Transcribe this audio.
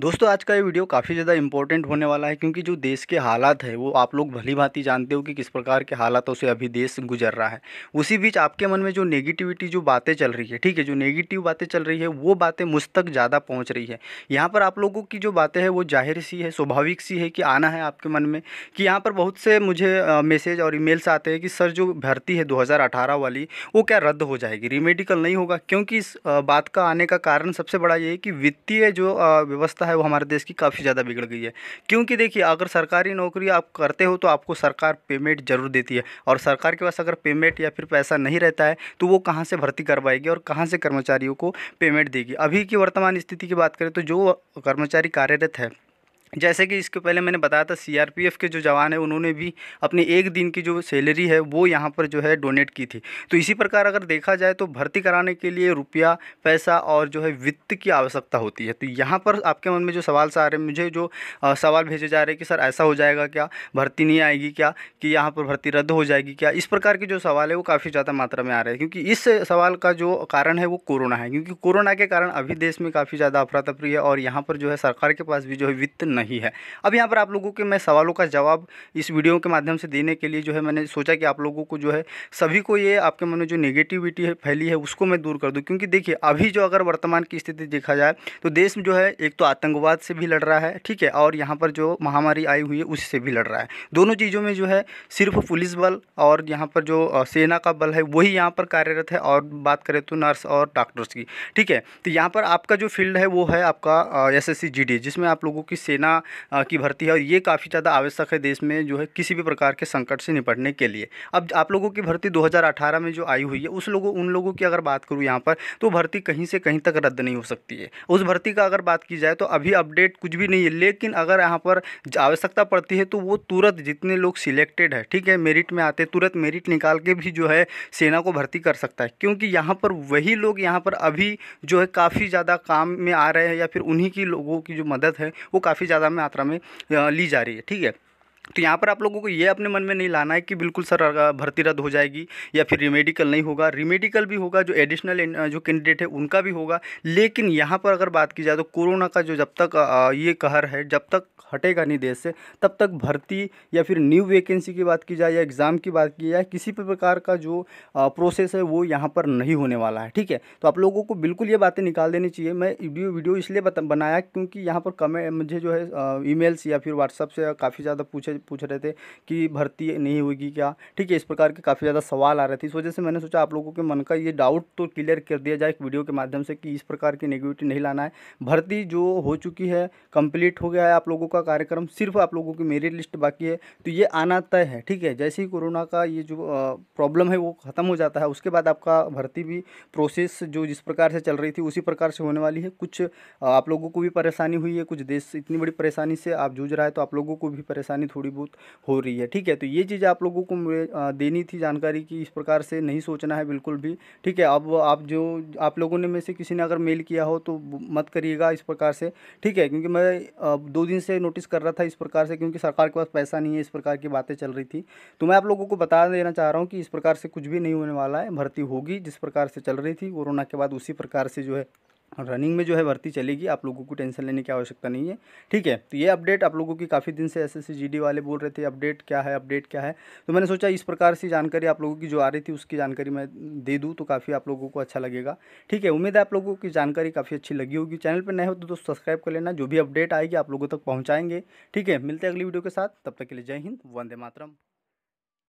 दोस्तों आज का ये वीडियो काफ़ी ज़्यादा इंपॉर्टेंट होने वाला है क्योंकि जो देश के हालात है वो आप लोग भली भांति जानते हो कि किस प्रकार के हालातों से अभी देश गुजर रहा है उसी बीच आपके मन में जो नेगेटिविटी जो बातें चल रही है ठीक है जो नेगेटिव बातें चल रही है वो बातें मुझ तक ज़्यादा पहुँच रही है यहाँ पर आप लोगों की जो बातें हैं वो जाहिर सी है स्वाभाविक सी है कि आना है आपके मन में कि यहाँ पर बहुत से मुझे मैसेज और ईमेल्स आते हैं कि सर जो भर्ती है दो वाली वो क्या रद्द हो जाएगी रिमेडिकल नहीं होगा क्योंकि इस बात का आने का कारण सबसे बड़ा ये है कि वित्तीय जो व्यवस्था व्यवस्था है वो हमारे देश की काफ़ी ज़्यादा बिगड़ गई है क्योंकि देखिए अगर सरकारी नौकरी आप करते हो तो आपको सरकार पेमेंट ज़रूर देती है और सरकार के पास अगर पेमेंट या फिर पैसा नहीं रहता है तो वो कहाँ से भर्ती करवाएगी और कहाँ से कर्मचारियों को पेमेंट देगी अभी की वर्तमान स्थिति की बात करें तो जो कर्मचारी कार्यरत है जैसे कि इसके पहले मैंने बताया था सीआरपीएफ के जो जवान है उन्होंने भी अपने एक दिन की जो सैलरी है वो यहाँ पर जो है डोनेट की थी तो इसी प्रकार अगर देखा जाए तो भर्ती कराने के लिए रुपया पैसा और जो है वित्त की आवश्यकता होती है तो यहाँ पर आपके मन में जो सवाल से आ रहे हैं मुझे जो आ, सवाल भेजे जा रहे हैं कि सर ऐसा हो जाएगा क्या भर्ती नहीं आएगी क्या कि यहाँ पर भर्ती रद्द हो जाएगी क्या इस प्रकार के जो सवाल है वो काफ़ी ज़्यादा मात्रा में आ रहे हैं क्योंकि इस सवाल का जो कारण है वो कोरोना है क्योंकि कोरोना के कारण अभी देश में काफ़ी ज़्यादा अफरा तफरी है और यहाँ पर जो है सरकार के पास भी जो है वित्त नहीं नहीं है अब यहाँ पर आप लोगों के मैं सवालों का जवाब इस वीडियो के माध्यम से देने के लिए जो है मैंने सोचा कि आप लोगों को जो है सभी को ये आपके मन में जो नेगेटिविटी है फैली है उसको मैं दूर कर दूँ क्योंकि देखिए अभी जो अगर वर्तमान की स्थिति देखा जाए तो देश में जो है एक तो आतंकवाद से भी लड़ रहा है ठीक है और यहाँ पर जो महामारी आई हुई है उससे भी लड़ रहा है दोनों चीज़ों में जो है सिर्फ पुलिस बल और यहाँ पर जो सेना का बल है वही यहाँ पर कार्यरत है और बात करें तो नर्स और डॉक्टर्स की ठीक है तो यहाँ पर आपका जो फील्ड है वो है आपका एस एस जिसमें आप लोगों की सेना सेना की भर्ती है और ये काफ़ी ज़्यादा आवश्यक है देश में जो है किसी भी प्रकार के संकट से निपटने के लिए अब आप लोगों की भर्ती 2018 में जो आई हुई है उस लोगों उन लोगों की अगर बात करूँ यहाँ पर तो भर्ती कहीं से कहीं तक रद्द नहीं हो सकती है उस भर्ती का अगर बात की जाए तो अभी अपडेट कुछ भी नहीं है लेकिन अगर यहाँ पर आवश्यकता पड़ती है तो वो तुरंत जितने लोग सिलेक्टेड है ठीक है मेरिट में आते तुरंत मेरिट निकाल के भी जो है सेना को भर्ती कर सकता है क्योंकि यहाँ पर वही लोग यहाँ पर अभी जो है काफ़ी ज़्यादा काम में आ रहे हैं या फिर उन्हीं की लोगों की जो मदद है वो काफ़ी ज़्यादा मात्रा में ली जा रही है ठीक है तो यहाँ पर आप लोगों को ये अपने मन में नहीं लाना है कि बिल्कुल सर भर्ती रद्द हो जाएगी या फिर रिमेडिकल नहीं होगा रिमेडिकल भी होगा जो एडिशनल जो कैंडिडेट है उनका भी होगा लेकिन यहाँ पर अगर बात की जाए तो कोरोना का जो जब तक ये कहर है जब तक हटेगा नहीं देश से तब तक भर्ती या फिर न्यू वैकेंसी की बात की जाए या एग्ज़ाम की बात की जाए किसी भी प्रकार का जो प्रोसेस है वो यहाँ पर नहीं होने वाला है ठीक है तो आप लोगों को बिल्कुल ये बातें निकाल देनी चाहिए मैं वीडियो वीडियो इसलिए बनाया क्योंकि यहाँ पर कमें मुझे जो है ई या फिर व्हाट्सअप से काफ़ी ज़्यादा पूछे पूछ रहे थे कि भर्ती नहीं होगी क्या ठीक है इस प्रकार के काफ़ी ज़्यादा सवाल आ रहे थे इस वजह से मैंने सोचा आप लोगों के मन का ये डाउट तो क्लियर कर दिया जाए एक वीडियो के माध्यम से कि इस प्रकार की नेगेटिविटी नहीं लाना है भर्ती जो हो चुकी है कंप्लीट हो गया है आप लोगों का कार्यक्रम सिर्फ आप लोगों की मेरिट लिस्ट बाकी है तो ये आना तय है ठीक है जैसे ही कोरोना का ये जो प्रॉब्लम है वो ख़त्म हो जाता है उसके बाद आपका भर्ती भी प्रोसेस जो जिस प्रकार से चल रही थी उसी प्रकार से होने वाली है कुछ आप लोगों को भी परेशानी हुई है कुछ देश इतनी बड़ी परेशानी से आप जूझ रहा है तो आप लोगों को भी परेशानी थोड़ी थोड़ी बहुत हो रही है ठीक है तो ये चीज़ आप लोगों को देनी थी जानकारी कि इस प्रकार से नहीं सोचना है बिल्कुल भी ठीक है अब आप जो आप लोगों ने में से किसी ने अगर मेल किया हो तो मत करिएगा इस प्रकार से ठीक है क्योंकि मैं दो दिन से नोटिस कर रहा था इस प्रकार से क्योंकि सरकार के पास पैसा नहीं है इस प्रकार की बातें चल रही थी तो मैं आप लोगों को बता देना चाह रहा हूँ कि इस प्रकार से कुछ भी नहीं होने वाला है भर्ती होगी जिस प्रकार से चल रही थी कोरोना के बाद उसी प्रकार से जो है रनिंग में जो है भर्ती चलेगी आप लोगों को टेंशन लेने की आवश्यकता नहीं है ठीक है तो ये अपडेट आप लोगों की काफ़ी दिन से एस एस वाले बोल रहे थे अपडेट क्या है अपडेट क्या है तो मैंने सोचा इस प्रकार से जानकारी आप लोगों की जो आ रही थी उसकी जानकारी मैं दे दूँ तो काफ़ी आप लोगों को अच्छा लगेगा ठीक है उम्मीद है आप लोगों की जानकारी काफ़ी अच्छी लगी होगी चैनल पर नए हो तो दोस्तों सब्सक्राइब कर लेना जो भी अपडेट आएगी आप लोगों तक पहुँचाएंगे ठीक है मिलते हैं अगली वीडियो के साथ तब तक के लिए जय हिंद वंदे मातरम